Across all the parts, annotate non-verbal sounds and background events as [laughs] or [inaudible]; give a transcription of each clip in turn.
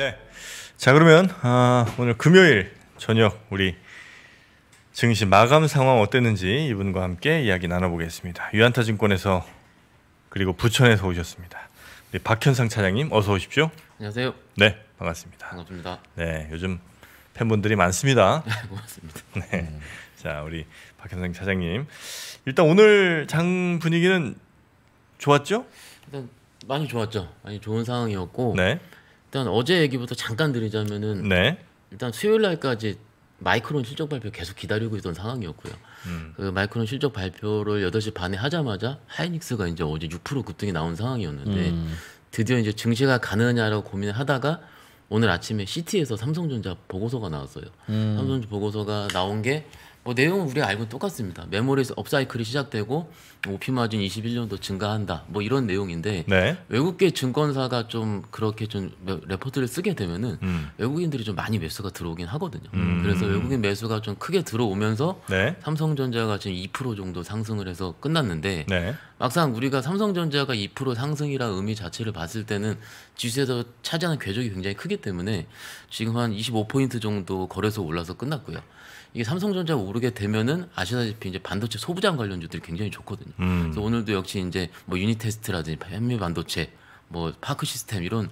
네. 자 그러면 아, 오늘 금요일 저녁 우리 증시 마감 상황 어땠는지 이분과 함께 이야기 나눠보겠습니다. 유한타증권에서 그리고 부천에서 오셨습니다. 우리 박현상 차장님 어서 오십시오. 안녕하세요. 네 반갑습니다. 반갑습니다. 네 요즘 팬분들이 많습니다. [laughs] 네, 고맙습니다. 네. 자 우리 박현상 차장님 일단 오늘 장 분위기는 좋았죠? 일단 많이 좋았죠. 많이 좋은 상황이었고 네. 일단 어제 얘기부터 잠깐 드리자면은 네. 일단 수요일 날까지 마이크론 실적 발표 계속 기다리고 있던 상황이었고요. 음. 그 마이크론 실적 발표를 8시 반에 하자마자 하이닉스가 이제 어제 6% 급등이 나온 상황이었는데 음. 드디어 이제 증시가 가느냐라고 고민을 하다가 오늘 아침에 CT에서 삼성전자 보고서가 나왔어요. 음. 삼성전자 보고서가 나온 게뭐 내용은 우리가 알고 똑같습니다. 메모리에서 업사이클이 시작되고 뭐 오피 마진 21년도 증가한다. 뭐 이런 내용인데 네. 외국계 증권사가 좀 그렇게 좀 레포트를 쓰게 되면은 음. 외국인들이 좀 많이 매수가 들어오긴 하거든요. 음. 그래서 외국인 매수가 좀 크게 들어오면서 네. 삼성전자가 지금 2% 정도 상승을 해서 끝났는데 네. 막상 우리가 삼성전자가 2% 상승이라 의미 자체를 봤을 때는 지수에서 차지하는 궤적이 굉장히 크기 때문에 지금 한 25포인트 정도 거래소 올라서 끝났고요. 이게 삼성전자 오르게 되면은 아시다시피 이제 반도체 소부장 관련주들이 굉장히 좋거든요. 음. 그래서 오늘도 역시 이제 뭐 유니테스트라든지 현미 반도체, 뭐 파크 시스템 이런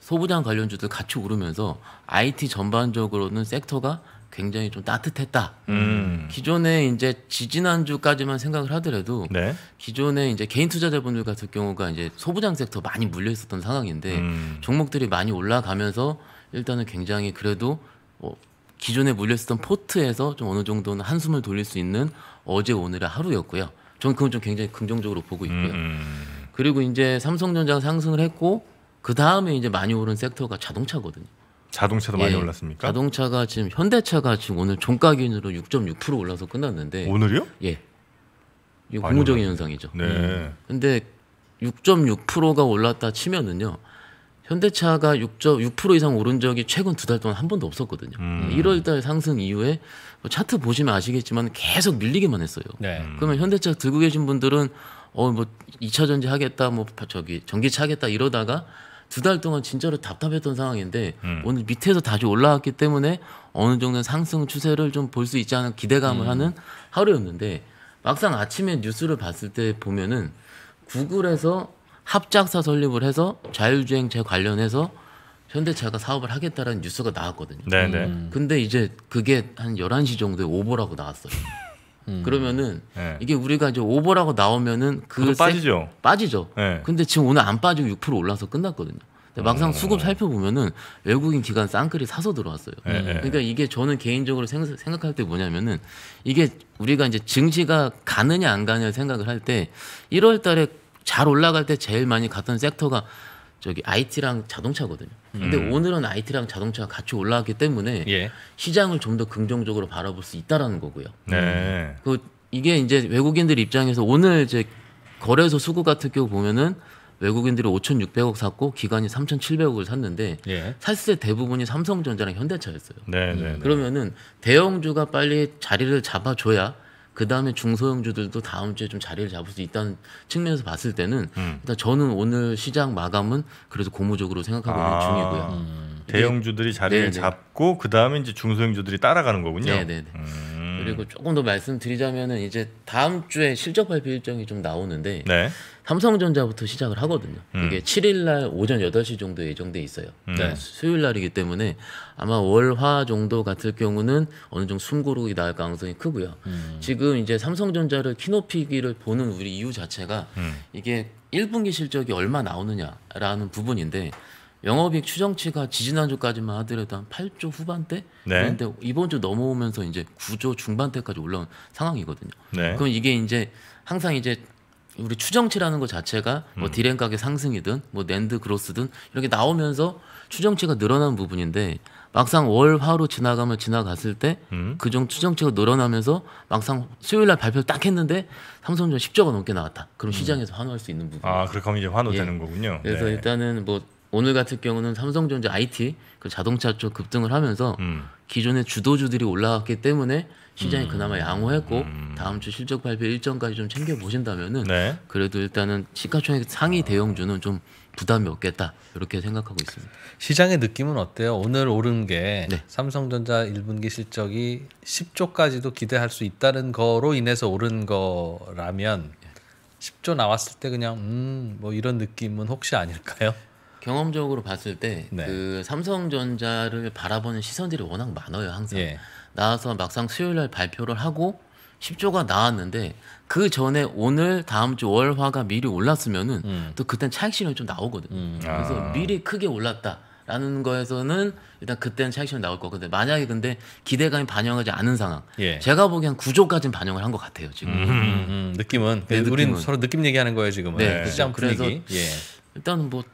소부장 관련주들 같이 오르면서 IT 전반적으로는 섹터가 굉장히 좀 따뜻했다. 음. 기존에 이제 지지난주까지만 생각을 하더라도 네. 기존에 이제 개인 투자자분들 같은 경우가 이제 소부장 섹터 많이 물려 있었던 상황인데 음. 종목들이 많이 올라가면서 일단은 굉장히 그래도 뭐 기존에 물렸었던 포트에서 좀 어느 정도는 한숨을 돌릴 수 있는 어제 오늘의 하루였고요. 저는 그건 좀 굉장히 긍정적으로 보고 있고요. 음. 음. 그리고 이제 삼성전자가 상승을 했고 그 다음에 이제 많이 오른 섹터가 자동차거든요. 자동차도 예, 많이 올랐습니까? 자동차가 지금 현대차가 지금 오늘 종가 기준으로 6.6% 올라서 끝났는데 오늘요? 예. 이공무적인 현상이죠. 네. 예. 근데 6.6%가 올랐다 치면은요. 현대차가 6.6% 이상 오른 적이 최근 두 달 동안 한 번도 없었거든요. 음. 1월달 상승 이후에 뭐 차트 보시면 아시겠지만 계속 밀리기만 했어요. 네. 그러면 현대차 들고 계신 분들은 어뭐 2차 전지 하겠다, 뭐 저기 전기차 하겠다 이러다가 두 달 동안 진짜로 답답했던 상황인데 음. 오늘 밑에서 다시 올라왔기 때문에 어느 정도 상승 추세를 좀 볼 수 있지 않은 기대감을 음. 하는 하루였는데 막상 아침에 뉴스를 봤을 때 보면은 구글에서 합작사 설립을 해서 자율주행차 관련해서 현대차가 사업을 하겠다라는 뉴스가 나왔거든요. 네네. 네. 음. 근데 이제 그게 한 11시 정도에 오보라고 나왔어요. 음. 그러면은 네. 이게 우리가 이제 오버라고 나오면은 그 빠지죠. 빠지죠. 네. 근데 지금 오늘 안 빠지고 6% 올라서 끝났거든요. 막상 음. 수급 살펴보면은 외국인 기관 쌍클이 사서 들어왔어요. 네, 네. 그러니까 이게 저는 개인적으로 생각할 때 뭐냐면은 이게 우리가 이제 증시가 가느냐 안 가느냐 생각을 할 때 1월 달에 잘 올라갈 때 제일 많이 갔던 섹터가 저기 IT랑 자동차거든요. 근데 음. 오늘은 IT랑 자동차가 같이 올라왔기 때문에 예. 시장을 좀 더 긍정적으로 바라볼 수 있다라는 거고요. 네. 그 이게 이제 외국인들 입장에서 오늘 이제 거래소 수급 같은 경우 보면은 외국인들이 5,600억 샀고 기관이 3,700억을 샀는데 예. 샀을 대부분이 삼성전자랑 현대차였어요. 네, 네, 네. 그러면은 대형주가 빨리 자리를 잡아줘야 그 다음에 중소형주들도 다음 주에 좀 자리를 잡을 수 있다는 측면에서 봤을 때는 음. 일단 저는 오늘 시장 마감은 그래도 고무적으로 생각하고 아. 있는 중이고요. 음. 음. 대형주들이 자리를 네네. 네. 잡고 그 다음에 이제 중소형주들이 따라가는 거군요. 네네. 네, 네. 음. 그리고 음. 조금 더 말씀드리자면은 이제 다음 주에 실적 발표 일정이 좀 나오는데 네. 삼성전자부터 시작을 하거든요. 음. 이게 7일 날 오전 8시 정도 예정돼 있어요. 음. 그니까 네. 수요일 날이기 때문에 아마 월화 정도 같을 경우는 어느 정도 숨고르기 나올 가능성이 크고요. 음. 지금 이제 삼성전자를 키높이기를 보는 우리 이유 자체가 음. 이게 1분기 실적이 얼마 나오느냐라는 부분인데 영업이익 추정치가 지지난주까지만 하더라도 한 8조 후반대 네. 그런데 이번 주 넘어오면서 이제 9조 중반대까지 올라온 상황이거든요. 네. 그럼 이게 이제 항상 이제 우리 추정치라는 것 자체가 뭐 음. 디램 가격 상승이든 뭐 낸드 그로스든 이렇게 나오면서 추정치가 늘어난 부분인데 막상 월 화로 지나가면 지나갔을 때 음. 그중 추정치가 늘어나면서 막상 수요일 날 발표 를딱 했는데 삼성전 10조가 넘게 나왔다. 그럼 음. 시장에서 환호할 수 있는 부분. 아, 그렇 이제 환호되는 예. 거군요. 그래서 네. 일단은 뭐 오늘 같은 경우는 삼성전자 IT 그 자동차 쪽 급등을 하면서 음. 기존의 주도주들이 올라왔기 때문에 시장이 음. 그나마 양호했고 음. 다음 주 실적 발표 일정까지 좀 챙겨 보신다면은 네. 그래도 일단은 시가총액 상위 대형주는 좀 부담이 없겠다 이렇게 생각하고 있습니다. 시장의 느낌은 어때요? 오늘 오른 게 네. 삼성전자 1분기 실적이 10조까지도 기대할 수 있다는 거로 인해서 오른 거라면 10조 나왔을 때 그냥 음 뭐 이런 느낌은 혹시 아닐까요? 경험적으로 봤을 때그 네. 그 삼성전자를 바라보는 시선들이 워낙 많아요 항상 예. 나와서 막상 수요일 날 발표를 하고 10조가 나왔는데 그 전에 오늘 다음 주 월화가 미리 올랐으면은 음. 또 그땐 차익 실현이 좀 나오거든. 음. 아. 그래서 미리 크게 올랐다라는 거에서는 일단 그때는 차익 실현 나올 거거든. 요 만약에 근데 기대감이 반영하지 않은 상황. 예. 제가 보기엔 9조까지는 반영을 한 것 같아요 지금. 음, 음, 음. 느낌은. 네, 우리 서로 느낌 얘기하는 거예요 지금은. 네, 네. 시장 분위기. 그래서 예. 일단은 뭐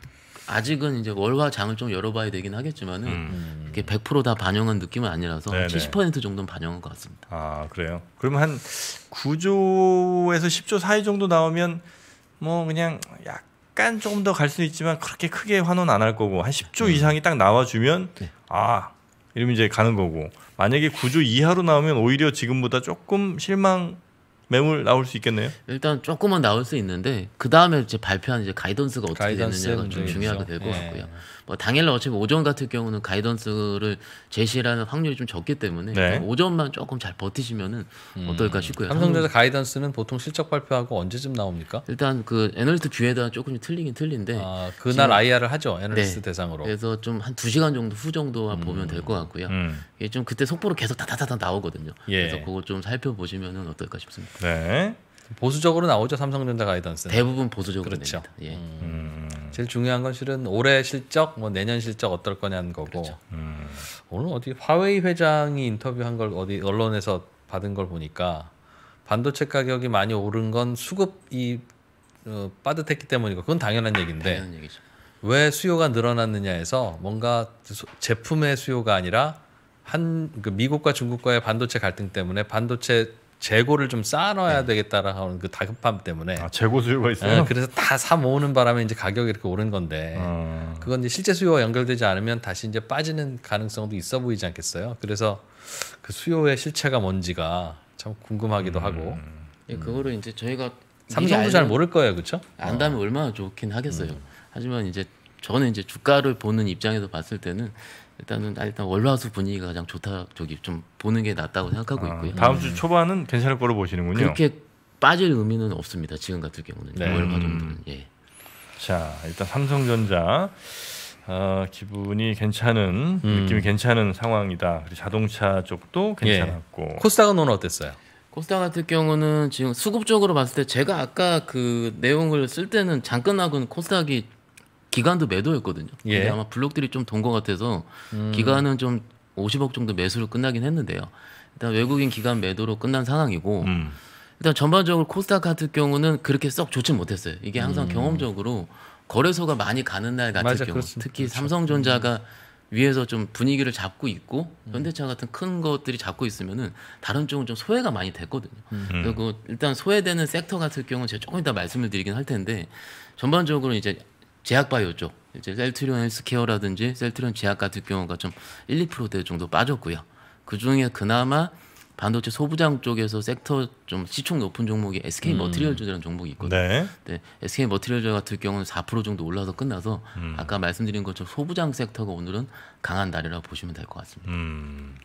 아직은 이제 월화 장을 좀 열어봐야 되긴 하겠지만은 음. 이게 100%다 반영한 느낌은 아니라서 네네. 70% 정도는 반영한 것 같습니다. 아 그래요? 그럼 한 9조에서 10조 사이 정도 나오면 뭐 그냥 약간 조금 더 갈 수 있지만 그렇게 크게 환원 안 할 거고 한 10조 네. 음. 이상이 딱 나와주면 네. 아 이러면 이제 가는 거고 만약에 9조 이하로 나오면 오히려 지금보다 조금 실망 매물 나올 수 있겠네요. 일단 조금만 나올 수 있는데 그 다음에 이제 발표한 이제 가이던스가 어떻게 가이던스 되느냐가 좀 중요하게 될것 예. 같고요. 뭐 당일날 어차피 오전 같은 경우는 가이던스를 제시라는 확률이 좀 적기 때문에 네. 오전만 조금 잘 버티시면은 음. 어떨까 싶고요. 삼성전자 가이던스는 보통 실적 발표하고 언제쯤 나옵니까? 일단 그 애널리스트 뷰에다 조금 틀리긴 틀린데 아, 그날 IR을 하죠 애널리스트 네. 대상으로. 그래서 좀 한 두 시간 정도 후 정도 음. 보면 될 것 같고요. 음. 이게 좀 그때 속보로 계속 다다다다 나오거든요. 예. 그래서 그거 좀 살펴보시면은 어떨까 싶습니다. 네. 보수적으로 나오죠 삼성전자 가이던스. 대부분 보수적으로 그렇죠. 예. 음. 음. 제일 중요한 건 실은 올해 실적, 뭐 내년 실적 어떨 거냐는 거고. 그렇죠. 음. 오늘 어디 화웨이 회장이 인터뷰한 걸 어디 언론에서 받은 걸 보니까 반도체 가격이 많이 오른 건 수급이 어, 빠듯했기 때문이고 그건 당연한 얘기인데. 당연한 얘기죠. 왜 수요가 늘어났느냐해서 뭔가 제품의 수요가 아니라 한 그 미국과 중국과의 반도체 갈등 때문에 반도체 재고를 좀 쌓아놔야 네. 되겠다라 는그 다급함 때문에 아, 재고 수요가 네, 있어요. 네, 그래서 다 사 모으는 바람에 이제 가격이 이렇게 오른 건데 음. 그건 이제 실제 수요와 연결되지 않으면 다시 이제 빠지는 가능성도 있어 보이지 않겠어요. 그래서 그 수요의 실체가 뭔지가 참 궁금하기도 음. 하고. 예, 그거를 음. 이제 저희가 삼성도 잘 모를 거예요, 그렇죠? 안다면 어. 얼마나 좋긴 하겠어요. 음. 하지만 이제 저는 이제 주가를 보는 입장에서 봤을 때는 일단은 아, 일단 월화수 분위기가 가장 좋다 저기 좀 보는 게 낫다고 생각하고 아, 있고요. 다음 주 네. 초반은 괜찮을 거로 보시는군요. 그렇게 빠질 의미는 없습니다. 지금 같은 경우는 네. 월화 음. 정도는 예. 자 일단 삼성전자 어, 기분이 괜찮은 음. 느낌이 괜찮은 상황이다. 그리고 자동차 쪽도 예. 괜찮았고 예. 코스닥은 오늘 어땠어요? 코스닥 같은 경우는 지금 수급적으로 봤을 때 제가 아까 그 내용을 쓸 때는 잠깐 하고는 코스닥이 기간도 매도였거든요. 예. 근데 아마 블록들이 좀 돈 것 같아서 음. 기간은 좀 50억 정도 매수로 끝나긴 했는데요. 일단 외국인 기간 매도로 끝난 상황이고 음. 일단 전반적으로 코스닥 같은 경우는 그렇게 썩 좋진 못했어요. 이게 항상 음. 경험적으로 거래소가 많이 가는 날 같은 맞아, 경우 그렇습니다. 특히 그렇죠. 삼성전자가 음. 위에서 좀 분위기를 잡고 있고 음. 현대차 같은 큰 것들이 잡고 있으면은 다른 쪽은 좀 소외가 많이 됐거든요. 음. 그리고 일단 소외되는 섹터 같은 경우는 제가 조금 이따 말씀을 드리긴 할 텐데 전반적으로 이제 제약바이오 쪽 이제 셀트리온 헬스케어라든지 셀트리온 제약 같은 경우가 좀 1, 2%대 정도 빠졌고요. 그 중에 그나마 반도체 소부장 쪽에서 섹터 좀 시총 높은 종목이 SK 음. 머트리얼즈라는 종목이 있거든요. 네. 네. SK 머트리얼즈 같은 경우는 4% 정도 올라서 끝나서 음. 아까 말씀드린 것처럼 소부장 섹터가 오늘은 강한 날이라고 보시면 될 것 같습니다. 음.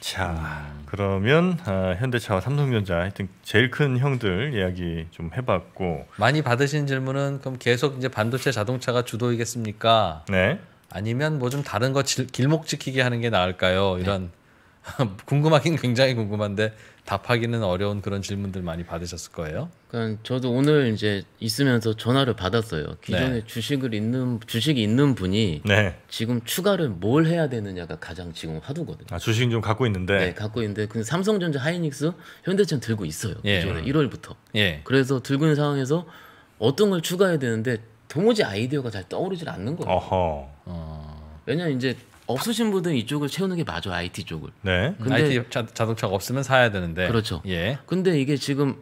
자, 음. 그러면 아, 현대차와 삼성전자 하여튼 제일 큰 형들 이야기 좀 해봤고 많이 받으신 질문은 그럼 계속 이제 반도체 자동차가 주도이겠습니까? 네. 아니면 뭐 좀 다른 거 질, 길목 지키게 하는 게 나을까요? 이런 [laughs] 궁금하긴 굉장히 궁금한데 답하기는 어려운 그런 질문들 많이 받으셨을 거예요. 그러니까 저도 오늘 이제 있으면서 전화를 받았어요. 기존에 네. 주식을 있는 주식이 있는 분이 네. 지금 추가를 뭘 해야 되느냐가 가장 지금 화두거든요. 아, 주식 좀 갖고 있는데. 네, 갖고 있는데 그 삼성전자, 하이닉스, 현대차 들고 있어요. 예. 기존에 1월부터. 예. 그래서 들고 있는 상황에서 어떤 걸 추가해야 되는데 도무지 아이디어가 잘 떠오르질 않는 거예요. 어허. 어... 왜냐 이제 없으신 분들은 이쪽을 채우는 게 맞아 IT 쪽을. 네. 근데 IT 자, 자동차가 없으면 사야 되는데. 그렇죠. 예. 근데 이게 지금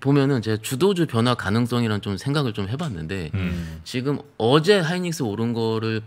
보면은 제 주도주 변화 가능성이란 좀 생각을 좀 해봤는데 음. 지금 어제 하이닉스 오른 거를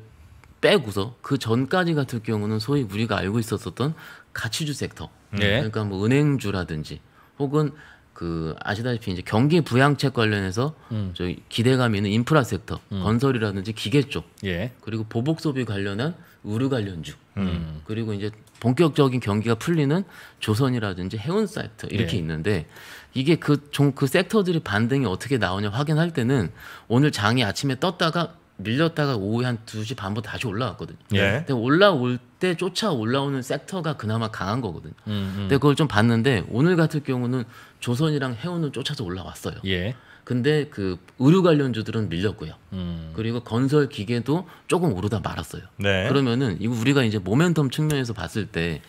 빼고서 그 전까지 같은 경우는 소위 우리가 알고 있었었던 가치주 섹터. 음. 네. 예. 그러니까 뭐 은행주라든지 혹은 그 아시다시피 이제 경기 부양책 관련해서 음. 저 기대감 있는 인프라 섹터, 음. 건설이라든지 기계 쪽, 예. 그리고 보복 소비 관련한 우류관련주 음. 네. 그리고 이제 본격적인 경기가 풀리는 조선이라든지 해운 섹터 이렇게 예. 있는데 이게 그좀그 그, 그 섹터들이 반등이 어떻게 나오냐 확인할 때는 오늘 장이 아침에 떴다가 밀렸다가 오후에 한 2시 반부터 다시 올라왔거든요. 예. 근데 올라올 그때 쫓아 올라오는 섹터가 그나마 강한 거거든. 요 음, 음, 근데 그걸 좀 봤는데 오늘 같은 경우는 조선이랑 해운은 쫓아서 올라왔어요. 예. 근데 그 의류 관련주들은 밀렸고요. 음. 그리고 건설 기계도 조금 오르다 말았어요. 네. 그러면은 이거 우리가 이제 모멘텀 측면에서 봤을 때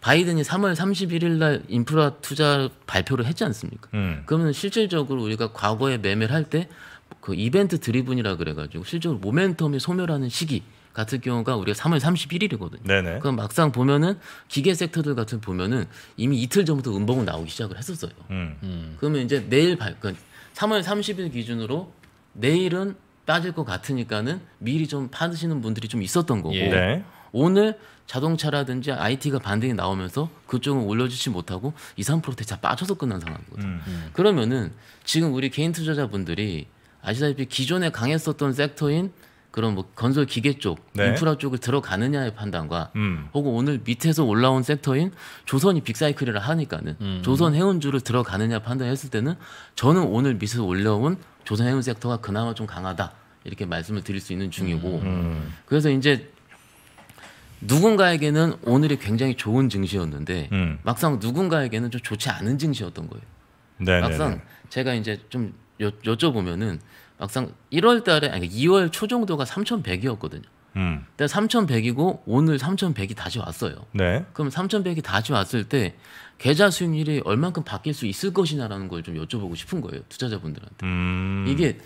바이든이 3월 31일 날 인프라 투자 발표를 했지 않습니까? 음. 그러면 실질적으로 우리가 과거에 매매를 할 때 그 이벤트 드리븐이라 그래가지고 실질적으로 모멘텀이 소멸하는 시기 같은 경우가 우리가 3월 31일이거든요. 네네. 그럼 막상 보면은 기계 섹터들 같은 보면은 이미 이틀 전부터 음봉은 나오기 시작을 했었어요. 음. 음. 그러면 이제 내일 발, 그러 3월 30일 기준으로 내일은 빠질 것 같으니까는 미리 좀 받으시는 분들이 좀 있었던 거고 예. 네. 오늘 자동차라든지 IT가 반등이 나오면서 그쪽은 올려주지 못하고 2, 3% 대차 빠져서 끝난 상황이거든요. 음. 음. 그러면은 지금 우리 개인 투자자분들이 아시다시피 기존에 강했었던 섹터인 그런 뭐 건설 기계 쪽, 네. 인프라 쪽을 들어가느냐의 판단과 음. 혹은 오늘 밑에서 올라온 섹터인 조선이 빅사이클이라 하니까는 음. 조선 해운주를 들어가느냐 판단했을 때는 저는 오늘 밑에서 올라온 조선 해운 섹터가 그나마 좀 강하다 이렇게 말씀을 드릴 수 있는 중이고 음. 음. 그래서 이제 누군가에게는 오늘이 굉장히 좋은 증시였는데 음. 막상 누군가에게는 좀 좋지 않은 증시였던 거예요. 네네네. 네, 막상 네. 제가 이제 좀 여, 여쭤보면은 막상 1월 달에 아니 2월 그러니까 초 정도가 3,100이었거든요. 음. 근데 3,100이고 오늘 3,100이 다시 왔어요. 네. 그럼 3,100이 다시 왔을 때 계좌 수익률이 얼만큼 바뀔 수 있을 것이냐라는 걸 좀 여쭤보고 싶은 거예요. 투자자분들한테. 음. 이게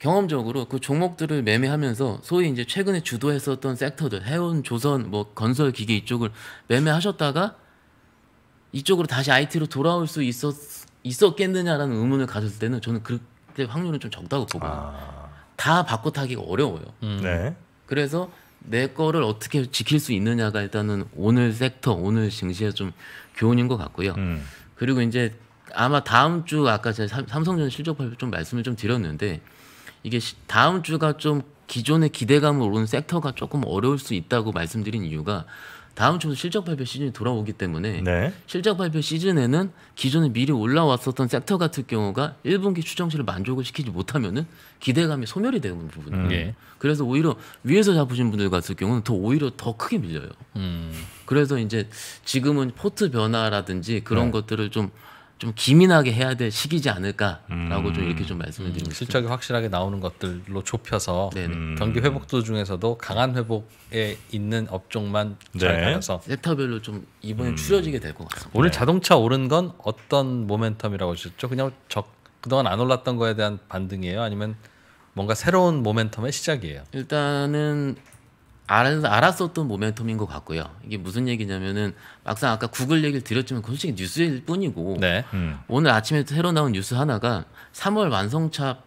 경험적으로 그 종목들을 매매하면서 소위 이제 최근에 주도했었던 섹터들 해운, 조선, 뭐 건설 기계 이쪽을 매매하셨다가 이쪽으로 다시 IT로 돌아올 수 있었 있었겠느냐라는 의문을 가졌을 때는 저는 그, 확률은 좀 적다고 보고 아. 다 바꿔 타기가 어려워요. 음. 네. 그래서 내 거를 어떻게 지킬 수 있느냐가 일단은 오늘 섹터, 오늘 증시의 좀 교훈인 것 같고요. 음. 그리고 이제 아마 다음 주 아까 제가 삼성전 실적 발표 좀 말씀을 좀 드렸는데 이게 다음 주가 좀 기존의 기대감을 오른 섹터가 조금 어려울 수 있다고 말씀드린 이유가 다음 주부터 실적 발표 시즌이 돌아오기 때문에 네. 실적 발표 시즌에는 기존에 미리 올라왔었던 섹터 같은 경우가 1분기 추정치를 만족을 시키지 못하면은 기대감이 소멸이 되는 그 부분이에요. 음. 예. 그래서 오히려 위에서 잡으신 분들 같은 경우는 더 오히려 더 크게 밀려요. 음. 그래서 이제 지금은 포트 변화라든지 그런 네. 것들을 좀좀 기민하게 해야 될 시기지 않을까라고 음. 좀 이렇게 좀 말씀을 드리고 싶습니다. 실적이 확실하게 나오는 것들로 좁혀서 네, 네. 음. 경기 회복도 중에서도 강한 회복에 있는 업종만 네. 잘 가려서 섹터별로 좀 이번에 음. 줄려지게될 것 같습니다. 오늘 네. 자동차 오른 건 어떤 모멘텀이라고 하셨죠? 그냥 적 그동안 안 올랐던 거에 대한 반등이에요? 아니면 뭔가 새로운 모멘텀의 시작이에요? 일단은 알았었던 모멘텀인 것 같고요. 이게 무슨 얘기냐면은 막상 아까 구글 얘기를 드렸지만 솔직히 뉴스일 뿐이고 네. 음. 오늘 아침에 새로 나온 뉴스 하나가 3월 완성차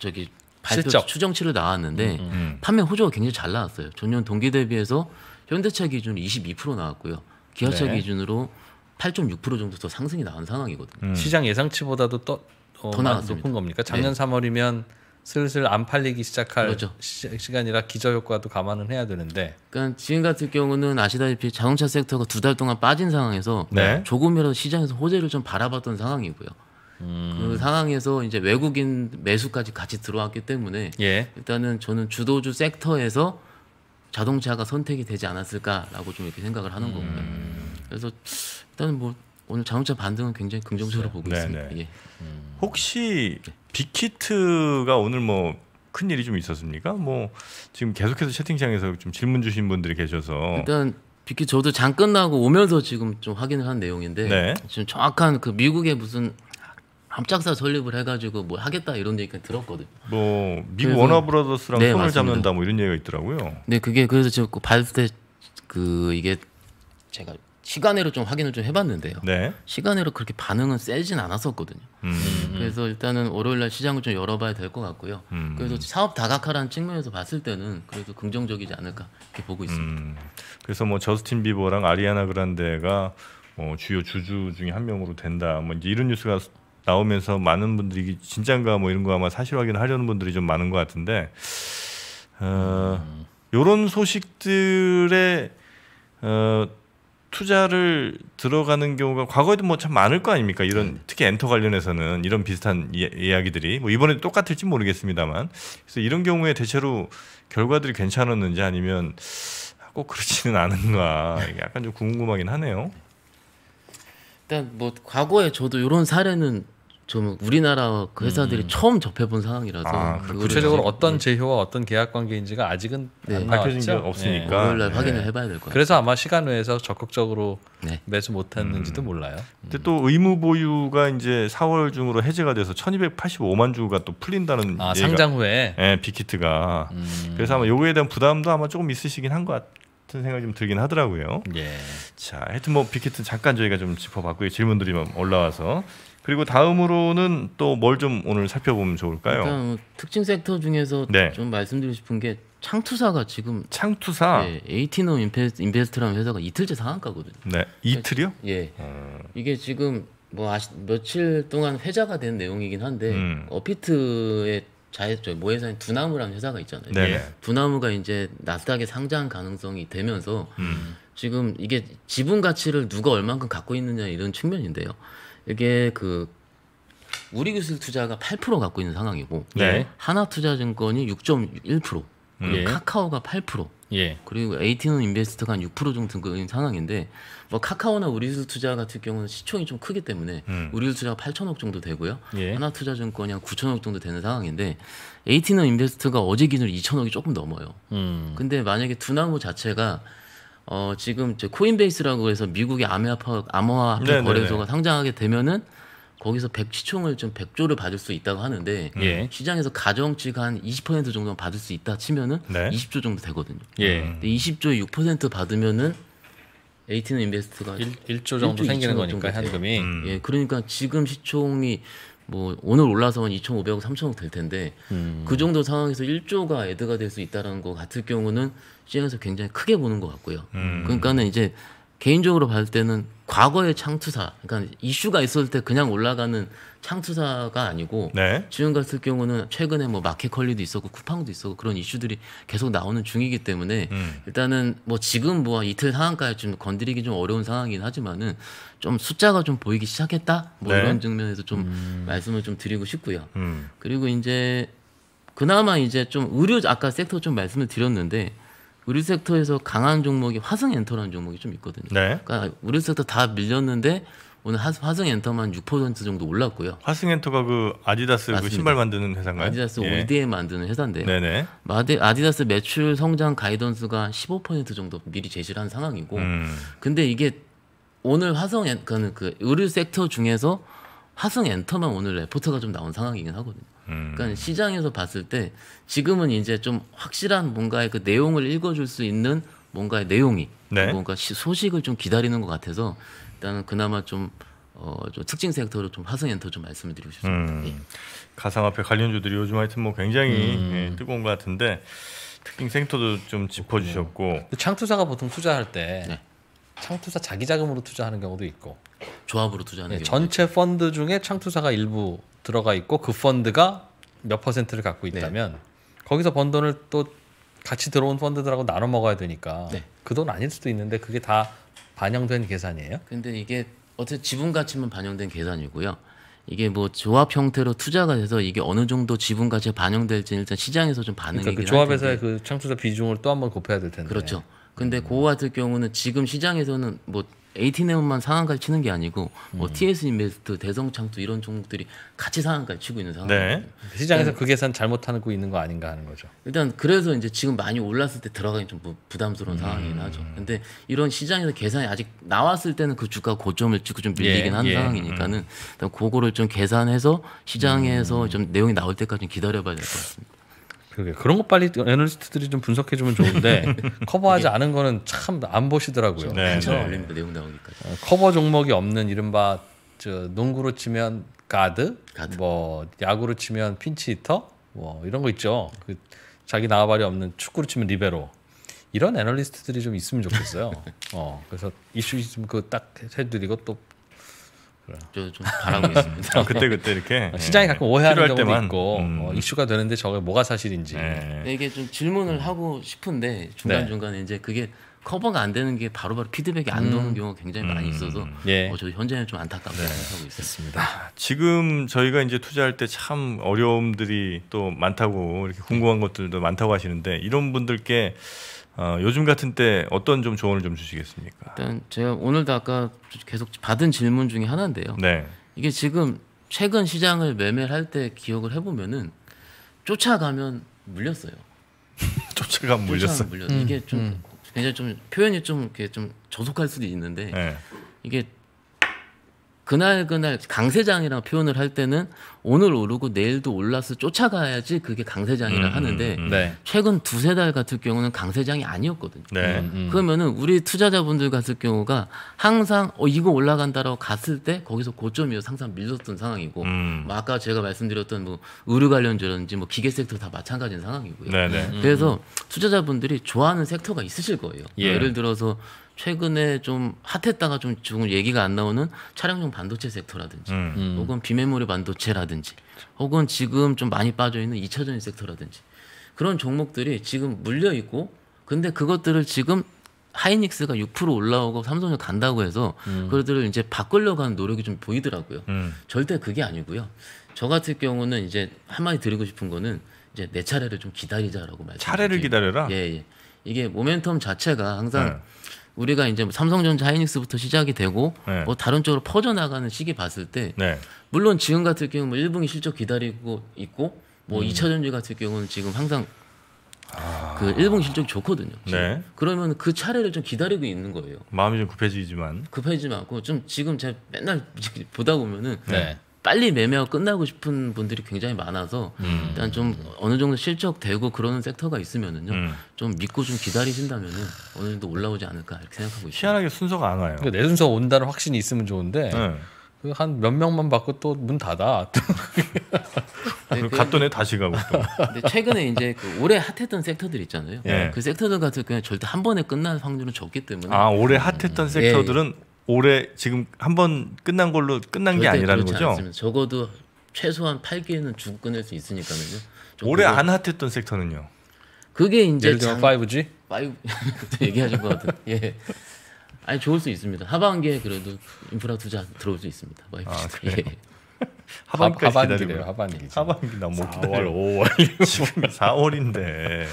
저기 발표 실적. 추정치로 나왔는데 음, 음, 음. 판매 호조가 굉장히 잘 나왔어요. 전년 동기 대비해서 현대차 기준 22% 나왔고요. 기아차 네. 기준으로 8.6% 정도 더 상승이 나온 상황이거든요. 음. 시장 예상치보다도 또, 어, 더 나왔습니다. 높은 겁니까? 네. 작년 네. 3월이면 슬슬 안 팔리기 시작할 그렇죠. 시, 간이라 기저 효과도 감안은 해야 되는데. 그러니까 지금 같은 경우는 아시다시피 자동차 섹터가 두 달 동안 빠진 상황에서 네. 조금이라도 시장에서 호재를 좀 바라봤던 상황이고요. 음. 그 상황에서 이제 외국인 매수까지 같이 들어왔기 때문에 예. 일단은 저는 주도주 섹터에서 자동차가 선택이 되지 않았을까라고 좀 이렇게 생각을 하는 거고요. 음. 그래서 일단은 뭐 오늘 자동차 반등은 굉장히 긍정적으로 보고 있습니다. 네, 네. 예. 음. 혹시 네. 빅히트가 오늘 뭐 큰일이 좀 있었습니까? 뭐 지금 계속해서 채팅창에서 좀 질문 주신 분들이 계셔서 일단 비키 저도 장 끝나고 오면서 지금 좀 확인을 한 내용인데 네. 지금 정확한 그 미국의 무슨 암작사 설립을 해가지고 뭐 하겠다 이런 얘기까지 들었거든. 요뭐 미국 그래 워너브라더스랑 네, 손을 맞습니다. 잡는다 뭐 이런 얘기가 있더라고요. 네 그게 그래서 지금 그 발표 때그 이게 제가 시간으로 좀 확인을 좀 해봤는데요. 네. 시간으로 그렇게 반응은 세진 않았었거든요. 음. 음. 그래서 일단은 월요일날 시장을 좀 열어봐야 될 것 같고요. 음. 그래서 사업 다각화라는 측면에서 봤을 때는 그래도 긍정적이지 않을까 이렇게 보고 있습니다. 음. 그래서 뭐 저스틴 비버랑 아리아나 그란데가 뭐 주요 주주 중에 한 명으로 된다. 뭐 이제 이런 뉴스가 나오면서 많은 분들이 진짠가 뭐 이런 거 아마 사실 확인하려는 분들이 좀 많은 것 같은데 어, 이런 음. 소식들의 어, 투자를 들어가는 경우가 과거에도 뭐 참 많을 거 아닙니까? 이런 네. 특히 엔터 관련해서는 이런 비슷한 이, 이야기들이 뭐 이번에도 똑같을지 모르겠습니다만 그래서 이런 경우에 대체로 결과들이 괜찮았는지 아니면 꼭 그렇지는 않은가 약간 좀 궁금하긴 하네요. 일단 뭐 과거에 저도 이런 사례는 좀 우리나라 그 회사들이 음. 처음 접해본 상황이라서 아, 그렇죠. 구체적으로 어떤 네. 제휴와 어떤 계약 관계인지가 아직은 네. 밝혀진 게 없으니까 네. 월날 네. 확인을 해봐야 될것같요 그래서 아마 시간 외에서 적극적으로 네. 매수 못했는지도 음. 몰라요. 근데 또 의무 보유가 이제 4월 중으로 해제가 돼서 1,285만 주가 또 풀린다는 아, 상장 후에 네, 빅히트가 음. 그래서 아마 요거에 대한 부담도 아마 조금 있으시긴 한 것같 같은 생각이 좀 들긴 하더라고요. 예. 자, 하여튼 뭐 빅히트 잠깐 저희가 좀 짚어봤고요. 질문들이 뭐 올라와서 그리고 다음으로는 또 뭘 좀 오늘 살펴보면 좋을까요? 일단 어, 특징 섹터 중에서 네. 좀 말씀드리고 싶은 게 창투사가 지금 창투사 예, 에이티노 인베스트, 인베스트라는 회사가 이틀째 상한가거든요. 네, 이틀이요? 그러 예, 음. 이게 지금 뭐 아시, 며칠 동안 회자가 된 내용이긴 한데 음. 어피트의 자회저 모회사인 두나무라는 회사가 있잖아요. 네. 두나무가 이제 나스닥에 상장 가능성이 되면서 음. 지금 이게 지분 가치를 누가 얼만큼 갖고 있느냐 이런 측면인데요. 이게 그 우리 기술 투자가 8% 갖고 있는 상황이고 네. 하나투자증권이 6.1% 음. 그리고 예. 카카오가 8% 예. 그리고 에이티논 인베스트가 한6% 정도인 등급 상황인데 뭐 카카오나 우리기술 투자 같은 경우는 시총이 좀 크기 때문에 음. 우리기술 투자가 8천억 정도 되고요. 예. 하나투자증권이 한 9천억 정도 되는 상황인데 에이티논 인베스트가 어제 기준 으로 2천억이 조금 넘어요. 음. 근데 만약에 두나무 자체가 어, 지금 저 코인베이스라고 해서 미국의 암호화 암호화폐 네, 네, 거래소가 네. 상장하게 되면은 거기서 백시총을 좀백조를 받을 수 있다고 하는데 예. 시장에서 가정치가 한 20% 정도 받을 수 있다 치면은 네. 20조 정도 되거든요. 예. 음. 근데 20조의 6% 받으면은 에이티는 인베스트가 1, 조 정도 1조 생기는 거니까 현금이 음. 음. 예. 그러니까 지금 시총이 뭐 오늘 올라서면 2,500억, 3,000억 될 텐데 음. 그 정도 상황에서 1조가 애드가 될 수 있다라는 거 같을 경우는 시장에서 굉장히 크게 보는 것 같고요. 음. 그러니까는 이제 개인적으로 봤을 때는 과거의 창투사, 그러니까 이슈가 있을 었때 그냥 올라가는 창투사가 아니고 네. 지금 같은 경우는 최근에 뭐 마켓컬리도 있었고 쿠팡도 있었고 그런 이슈들이 계속 나오는 중이기 때문에 음. 일단은 뭐 지금 뭐 이틀 상한가에 좀 건드리기 좀 어려운 상황이긴 하지만은 좀 숫자가 좀 보이기 시작했다 뭐 네. 이런 측면에서 좀 음. 말씀을 좀 드리고 싶고요. 음. 그리고 이제 그나마 이제 좀 의료 아까 섹터 좀 말씀을 드렸는데 의류 섹터에서 강한 종목이 화성 엔터라는 종목이 좀 있거든요. 네. 그러니까 의류 섹터 다 밀렸는데 오늘 화, 화성 엔터만 6% 정도 올랐고요. 화성 엔터가 그 아디다스 그 맞습그 신발 만드는 회사인가요? 아디다스 예. 올드에 만드는 회사인데 네네. 마디, 아디다스 매출 성장 가이던스가 15% 정도 미리 제시를 한 상황이고 음. 근데 이게 오늘 화성 엔그 그러니까 의류 섹터 중에서 화성 엔터만 오늘 레포트가 좀 나온 상황이긴 하거든요. 음. 그러니까 시장에서 봤을 때 지금은 이제 좀 확실한 뭔가의 그 내용을 읽어줄 수 있는 뭔가의 내용이 네. 뭔가 소식을 좀 기다리는 것 같아서 일단은 그나마 좀 어, 좀 특징 섹터로 좀 화성 엔터 좀 말씀을 드리고 싶습니다. 음, 예. 가상화폐 관련주들이 요즘 하여튼 뭐 굉장히 음. 예, 뜨거운 것 같은데 특징 섹터도 좀 짚어주셨고 음. 그 창투자가 보통 투자할 때 네. 창투사 자기 자금으로 투자하는 경우도 있고 조합으로 투자하는 네, 전체 있죠. 펀드 중에 창투사가 일부 들어가 있고 그 펀드가 몇 퍼센트를 갖고 네. 있다면 네. 거기서 번 돈을 또 같이 들어온 펀드들하고 나눠 먹어야 되니까 네. 그돈 아닐 수도 있는데 그게 다 반영된 계산이에요? 근데 이게 어쨌든 지분 가치만 반영된 계산이고요. 이게 뭐 조합 형태로 투자가 돼서 이게 어느 정도 지분 가치에 반영될지 일단 시장에서 좀 반응이 그러니까 그 조합에서의 그 창투자 비중을 또 한번 곱해야 될 텐데. 그렇죠. 근데 고호 같은 경우는 지금 시장에서는 뭐 에이티네온만 상한가를 치는 게 아니고 뭐 음. TS 인베스트, 대성창투 이런 종목들이 같이 상한가를 치고 있는 상황. 네. 네. 시장에서 그 계산 잘못하고 있는 거 아닌가 하는 거죠. 일단 그래서 이제 지금 많이 올랐을 때들어가기좀 부담스러운 음. 상황이긴 하죠. 근데 이런 시장에서 계산이 아직 나왔을 때는 그 주가 고점을 찍고 좀 밀리긴 예, 한 예. 상황이니까는 음. 일단 그거를 좀 계산해서 시장에서 음. 좀 내용이 나올 때까지 기다려봐야 될 것 같습니다. 그게 그런 거 빨리 애널리스트들이 좀 분석해 주면 좋은데 [laughs] 커버하지 않은 거는 참 안 보시더라고요. 그렇죠. 네, 네. 올립니 내용 나오니까. 어, 커버 종목이 없는 이른바 저 농구로 치면 가드, 가드, 뭐 야구로 치면 핀치 히터, 뭐 이런 거 있죠. 그 자기 나와발이 없는 축구로 치면 리베로. 이런 애널리스트들이 좀 있으면 좋겠어요. [laughs] 어, 그래서 이슈 좀그딱 해드리고 또 저도 좀 바라고 있습니다. 아, 그때 그때 이렇게 어, 시장이 예. 가끔 오해하는 경우도 때만. 있고 어, 음. 어, 이슈가 되는데 저게 뭐가 사실인지 예. 네. 이게 좀 질문을 음. 하고 싶은데 네. 중간 중간에 이제 그게 커버가 안 되는 게 바로바로 바로 피드백이 안 음. 오는 경우가 굉장히 많이 음. 있어서 예. 어, 저 현재는 좀 안타깝게 네. 생각하고 있습니다. 지금 저희가 이제 투자할 때 참 어려움들이 또 많다고 이렇게 궁금한 것들도 많다고 하시는데 이런 분들께 어, 요즘 같은 때 어떤 좀 조언을 좀 주시겠습니까? 일단 제가 오늘도 아까 계속 받은 질문 중에 하나인데요. 네. 이게 지금 최근 시장을 매매할 때 기억을 해보면은 쫓아가면 물렸어요. [laughs] 쫓아가면 물렸어. 쫓아가면 물렸 음, 이게 좀 음, 음. 굉장히 좀 표현이 좀 이렇게 좀 저속할 수도 있는데 네. 이게 그날 그날 강세장이라고 표현을 할 때는 오늘 오르고 내일도 올라서 쫓아가야지 그게 강세장이라 음, 하는데 음, 음. 네. 최근 두세 달 같은 경우는 강세장이 아니었거든요. 네. 음. 음. 그러면은 우리 투자자분들 같은 경우가 항상 어 이거 올라간다라고 갔을 때 거기서 고점이어 항상 밀렸던 상황이고 음. 뭐 아까 제가 말씀드렸던 뭐 의류 관련주라든지 뭐 기계 섹터 다 마찬가지인 상황이고요. 네, 네, 그래서 투자자분들이 좋아하는 섹터가 있으실 거예요. 예. 예를 들어서 최근에 좀 핫했다가 좀지금 얘기가 안 나오는 차량용 반도체 섹터라든지 음. 음. 혹은 비메모리 반도체라든지 혹은 지금 좀 많이 빠져 있는 2차 전지 섹터라든지 그런 종목들이 지금 물려 있고 근데 그것들을 지금 하이닉스가 6% 올라오고 삼성이 간다고 해서 음. 그들을 이제 바꾸려고 하는 노력이 좀 보이더라고요. 음. 절대 그게 아니고요. 저 같은 경우는 이제 한마디 드리고 싶은 거는 이제 내 차례를 좀 기다리자라고 말씀. 차례를 기다려라. 예, 예. 이게 모멘텀 자체가 항상 네. 우리가 이제 뭐 삼성전자 하이닉스부터 시작이 되고 네. 뭐 다른 쪽으로 퍼져나가는 시기 봤을 때 네. 물론 지금 같은 경우는 1분기 뭐 실적 기다리고 있고 뭐 음. 2차 전지 같은 경우는 지금 항상 아... 그 1분기 실적 좋거든요. 네. 그러면 그 차례를 좀 기다리고 있는 거예요. 마음이 좀 급해지지만 급해지지 않고 좀 지금 제가 맨날 보다 보면은 네. 빨리 매매가 끝나고 싶은 분들이 굉장히 많아서 음. 일단 좀 어느 정도 실적되고 그러는 섹터가 있으면은요 음. 좀 믿고 좀 기다리신다면은 어느 정도 올라오지 않을까 이렇게 생각하고 있어요. 희한하게 순서가 안 와요. 그러니까 내 순서 온다는 확신이 있으면 좋은데 네. 그 한 몇 명만 받고 또 문 닫아. [laughs] 그 갔던 네, 애 그 다시 가고 또. 근데 최근에 이제 그 올해 핫했던 섹터들 있잖아요. 예. 그 섹터들 같은 경우 절대 한 번에 끝날 확률은 적기 때문에. 아 올해 핫했던 음, 섹터들은 예. 올해 지금 한 번 끝난 걸로 끝난 게 그렇죠. 아니라는 거죠. 않습니다. 적어도 최소한 8개는 주 끊을 수있으니까요 올해 안 핫했던 섹터는요. 그게 이제 예를 들면 장... 5G? [laughs] 5 얘기하신 것 같은. 예. 아니 좋을 수 있습니다. 하반기에 그래도 인프라 투자 들어올 수 있습니다. 5G. 뭐 아, 그래요? 예. [laughs] 하반기까지 하반요 하반기. 하반기 나 5월, 5월. 지금 4월인데.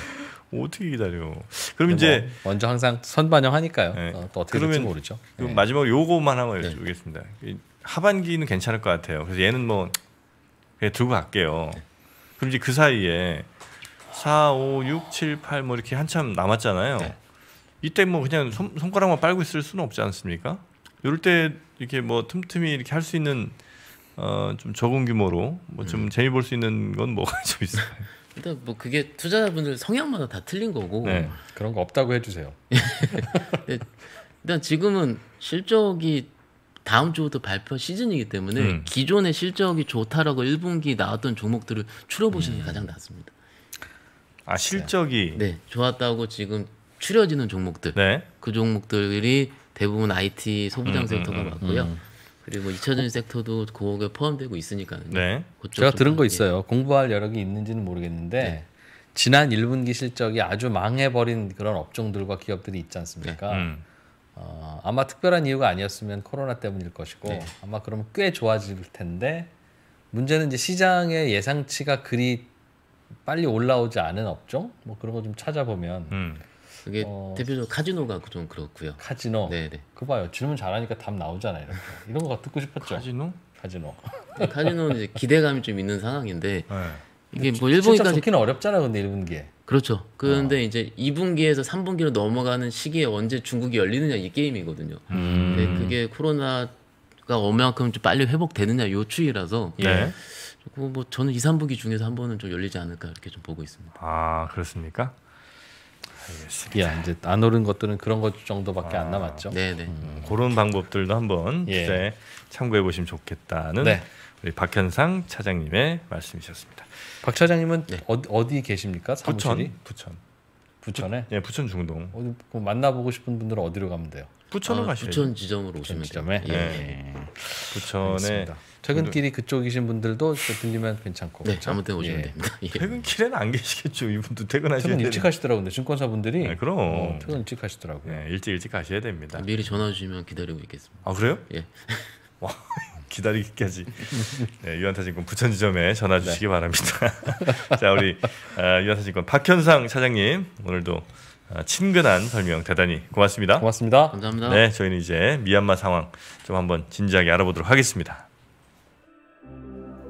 뭐 어떻게 기다려? 그럼 이제 뭐 먼저 항상 선반영하니까요. 네. 어, 또 어떻게 될지 모르죠. 그럼 네. 마지막 요거만 한번 네. 여쭤보겠습니다. 네. 하반기는 괜찮을 것 같아요. 그래서 얘는 뭐 그냥 두고 갈게요. 네. 그럼 이제 그 사이에 4, 5, 6, 7, 8뭐 이렇게 한참 남았잖아요. 네. 이때 뭐 그냥 손, 가락만 빨고 있을 수는 없지 않습니까? 이럴 때 이렇게 뭐 틈틈이 이렇게 할 수 있는 어, 좀 적은 규모로 뭐좀 음. 재미 볼 수 있는 건 뭐가 좀 있어요? 일단 뭐 그게 투자자분들 성향마다 다 틀린 거고 네, 그런 거 없다고 해주세요. [laughs] 네, 일단 지금은 실적이 다음 주부터 발표 시즌이기 때문에 음. 기존의 실적이 좋다라고 1분기 나왔던 종목들을 추려보시는 게 음. 가장 낫습니다. 아 실적이 네 좋았다고 지금 추려지는 종목들 네. 그 종목들이 대부분 IT 소부장 음, 음 섹터가 맞고요. 음, 음. 그리고 잊혀진 섹터도 공업에 포함되고 있으니까 네. 제가 들은 거 있어요. 공부할 여력이 있는지는 모르겠는데 네. 지난 1분기 실적이 아주 망해버린 그런 업종들과 기업들이 있지 않습니까? 네. 음. 어, 아마 특별한 이유가 아니었으면 코로나 때문일 것이고 네. 아마 그러면 꽤 좋아질 텐데 문제는 이제 시장의 예상치가 그리 빨리 올라오지 않은 업종 뭐 그런 거 좀 찾아보면 음. 그게 어... 대표적으로 카지노가 그 좀 그렇고요. 카지노. 네네. 그 봐요. 질문 잘하니까 답 나오잖아요. 이렇게. 이런 거 듣고 싶었죠. 카지노? 카지노. 카지노는 이제 기대감이 좀 있는 상황인데 네. 이게 뭐 1분기까지 좋기는 어렵잖아 요 근데 1분기에. 그렇죠. 그런데 어. 이제 2분기에서 3분기로 넘어가는 시기에 언제 중국이 열리느냐 이 게임이거든요. 음. 근데 그게 코로나가 얼마만큼 좀 빨리 회복되느냐 요 추이라서. 네. 그뭐 저는 2, 3분기 중에서 한 번은 좀 열리지 않을까 이렇게 좀 보고 있습니다. 아 그렇습니까? 알겠습니다. 예, 이제 안 오른 것들은 그런 것 정도밖에 아, 안 남았죠. 네네. 음. 음, 그런 방법들도 한번 예. 참고해 보시면 좋겠다는 네. 우리 박현상 차장님의 말씀이셨습니다. 박 차장님은 네. 어, 디 계십니까? 사무실이? 부천. 부천. 부천에? 예, 부천 중동. 어디, 만나보고 싶은 분들은 어디로 가면 돼요? 부천으로 아, 가시죠. 부천 지점으로 오시면 지점 예. 예. 부천에 알겠습니다. 퇴근길이 네. 그쪽이신 분들도 들리면 괜찮고. 네, 그렇죠? 아무 때 오시면 예. 됩니다. 예. 퇴근길에는 안 계시겠죠. 이분도 퇴근하시는 퇴근 일찍 하시더라고요. 증권사분들이 네, 그럼 어, 퇴근 일찍 하시더라고요. 네, 일찍 일찍 가셔야 됩니다. 미리 전화 주시면 기다리고 있겠습니다. 아 그래요? 예. [laughs] 와, 기다리기까지. 네, 유한타증권 부천지점에 전화 주시기 네. 바랍니다. [laughs] 자, 우리 어, 아, 유한타증권 박현상 사장님 오늘도 아, 친근한 설명 대단히 고맙습니다. 고맙습니다. 감사합니다. 네, 저희는 이제 미얀마 상황 좀 한번 진지하게 알아보도록 하겠습니다.